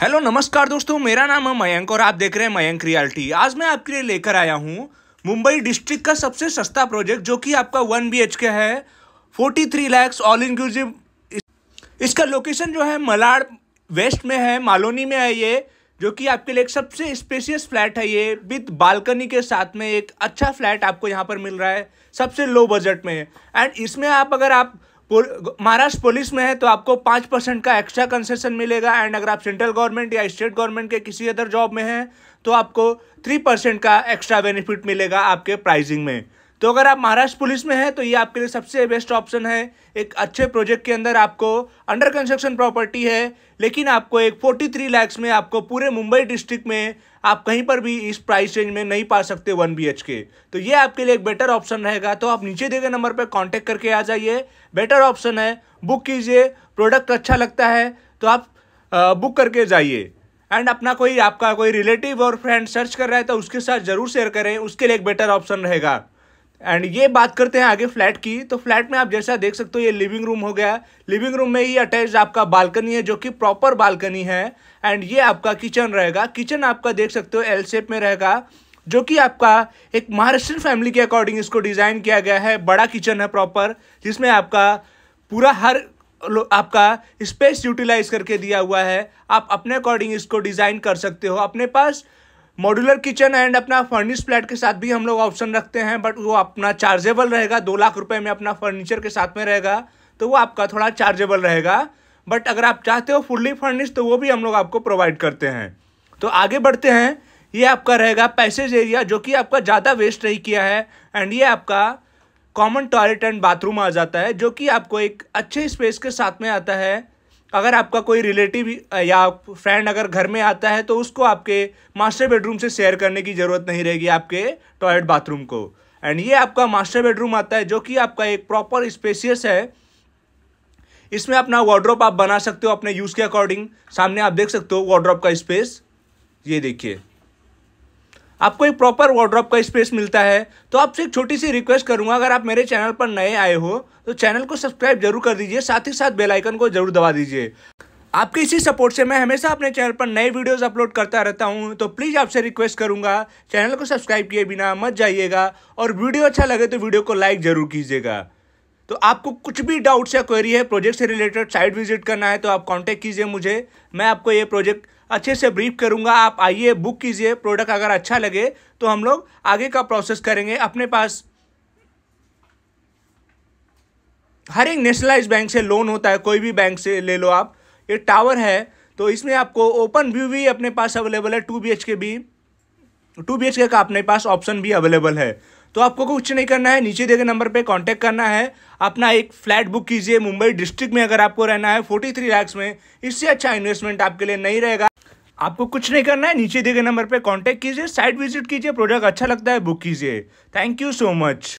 hello नमस्कार दोस्तों मेरा नाम है मयंक और आप देख रहे हैं मयंक रियल्टी आज मैं आपके लिए लेकर आया हूँ मुंबई डिस्ट्रिक्ट का सबसे सस्ता प्रोजेक्ट जो कि आपका वन बी के है forty three lakhs all inclusive इसका लोकेशन जो है मलाड वेस्ट में है मालोनी में है ये जो कि आपके लिए एक सबसे स्पेशियस फ्लैट है ये विथ बालकनी के साथ में एक अच्छा फ्लैट आपको यहाँ पर मिल रहा है सबसे लो बजट में एंड इसमें आप अगर आप महाराष्ट्र पुलिस में है तो आपको पाँच परसेंट का एक्स्ट्रा कंसेशन मिलेगा एंड अगर आप सेंट्रल गवर्नमेंट या स्टेट गवर्नमेंट के किसी अदर जॉब में हैं तो आपको थ्री परसेंट का एक्स्ट्रा बेनिफिट मिलेगा आपके प्राइजिंग में तो अगर आप महाराष्ट्र पुलिस में हैं तो ये आपके लिए सबसे बेस्ट ऑप्शन है एक अच्छे प्रोजेक्ट के अंदर आपको अंडर कंस्ट्रक्शन प्रॉपर्टी है लेकिन आपको एक 43 लाख में आपको पूरे मुंबई डिस्ट्रिक्ट में आप कहीं पर भी इस प्राइस रेंज में नहीं पा सकते वन बी के तो ये आपके लिए एक बेटर ऑप्शन रहेगा तो आप नीचे दिए गए नंबर पर कॉन्टैक्ट करके आ जाइए बेटर ऑप्शन है बुक कीजिए प्रोडक्ट अच्छा लगता है तो आप बुक करके जाइए एंड अपना कोई आपका कोई रिलेटिव और फ्रेंड सर्च कर रहा है तो उसके साथ ज़रूर शेयर करें उसके लिए एक बेटर ऑप्शन रहेगा एंड ये बात करते हैं आगे फ्लैट की तो फ्लैट में आप जैसा देख सकते हो ये लिविंग रूम हो गया लिविंग रूम में ही अटैच आपका बालकनी है जो कि प्रॉपर बालकनी है एंड ये आपका किचन रहेगा किचन आपका देख सकते हो एल शेप में रहेगा जो कि आपका एक महाराष्ट्र फैमिली के अकॉर्डिंग इसको डिज़ाइन किया गया है बड़ा किचन है प्रॉपर जिसमें आपका पूरा हर आपका स्पेस यूटिलाइज करके दिया हुआ है आप अपने अकॉर्डिंग इसको डिज़ाइन कर सकते हो अपने पास मॉड्यूलर किचन एंड अपना फर्निश फ्लैट के साथ भी हम लोग ऑप्शन रखते हैं बट वो अपना चार्जेबल रहेगा दो लाख रुपए में अपना फर्नीचर के साथ में रहेगा तो वो आपका थोड़ा चार्जेबल रहेगा बट अगर आप चाहते हो फुल्ली फर्निश तो वो भी हम लोग आपको प्रोवाइड करते हैं तो आगे बढ़ते हैं ये आपका रहेगा पैसेज एरिया जो कि आपका ज़्यादा वेस्ट नहीं किया है एंड ये आपका कॉमन टॉयलेट एंड बाथरूम आ जाता है जो कि आपको एक अच्छे स्पेस के साथ में आता है अगर आपका कोई रिलेटिव या फ्रेंड अगर घर में आता है तो उसको आपके मास्टर बेडरूम से शेयर करने की ज़रूरत नहीं रहेगी आपके टॉयलेट बाथरूम को एंड ये आपका मास्टर बेडरूम आता है जो कि आपका एक प्रॉपर स्पेसियस है इसमें अपना वार्ड्रॉप आप बना सकते हो अपने यूज़ के अकॉर्डिंग सामने आप देख सकते हो वार्ड्रॉप का स्पेस ये देखिए आपको एक प्रॉपर वार्ड्रॉप का स्पेस मिलता है तो आपसे एक छोटी सी रिक्वेस्ट करूंगा अगर आप मेरे चैनल पर नए आए हो तो चैनल को सब्सक्राइब जरूर कर दीजिए साथ ही साथ बेल आइकन को जरूर दबा दीजिए आपके इसी सपोर्ट से मैं हमेशा अपने चैनल पर नए वीडियोस अपलोड करता रहता हूं तो प्लीज़ आपसे रिक्वेस्ट करूंगा चैनल को सब्सक्राइब किए बिना मत जाइएगा और वीडियो अच्छा लगे तो वीडियो को लाइक ज़रूर कीजिएगा तो आपको कुछ भी डाउट्स या क्वेरी है प्रोजेक्ट से रिलेटेड साइट विजिट करना है तो आप कांटेक्ट कीजिए मुझे मैं आपको ये प्रोजेक्ट अच्छे से ब्रीफ करूँगा आप आइए बुक कीजिए प्रोडक्ट अगर अच्छा लगे तो हम लोग आगे का प्रोसेस करेंगे अपने पास हर एक नेशनलाइज बैंक से लोन होता है कोई भी बैंक से ले लो आप ये टावर है तो इसमें आपको ओपन व्यू भी अपने पास अवेलेबल है टू बी एच के भी टू बी का अपने पास ऑप्शन भी अवेलेबल है तो आपको कुछ नहीं करना है नीचे दिए गए नंबर पे कांटेक्ट करना है अपना एक फ्लैट बुक कीजिए मुंबई डिस्ट्रिक्ट में अगर आपको रहना है फोर्टी थ्री लैक्स में इससे अच्छा इन्वेस्टमेंट आपके लिए नहीं रहेगा आपको कुछ नहीं करना है नीचे दिए गए नंबर पे कांटेक्ट कीजिए साइट विजिट कीजिए प्रोडक्ट अच्छा लगता है बुक कीजिए थैंक यू सो मच